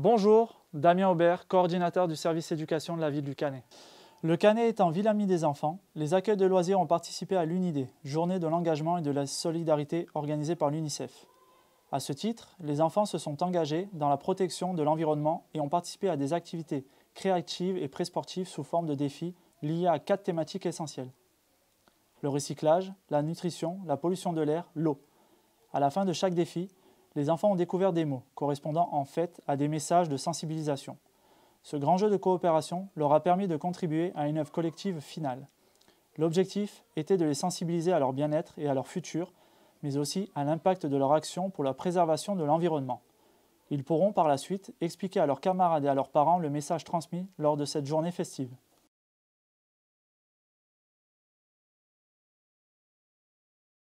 Bonjour, Damien Aubert, coordinateur du service éducation de la ville du Canet. Le Canet étant ville amie des enfants, les accueils de loisirs ont participé à l'UNIDE, journée de l'engagement et de la solidarité organisée par l'UNICEF. À ce titre, les enfants se sont engagés dans la protection de l'environnement et ont participé à des activités créatives et présportives sous forme de défis liés à quatre thématiques essentielles. Le recyclage, la nutrition, la pollution de l'air, l'eau. À la fin de chaque défi, les enfants ont découvert des mots correspondant en fait à des messages de sensibilisation. Ce grand jeu de coopération leur a permis de contribuer à une œuvre collective finale. L'objectif était de les sensibiliser à leur bien-être et à leur futur, mais aussi à l'impact de leur action pour la préservation de l'environnement. Ils pourront par la suite expliquer à leurs camarades et à leurs parents le message transmis lors de cette journée festive.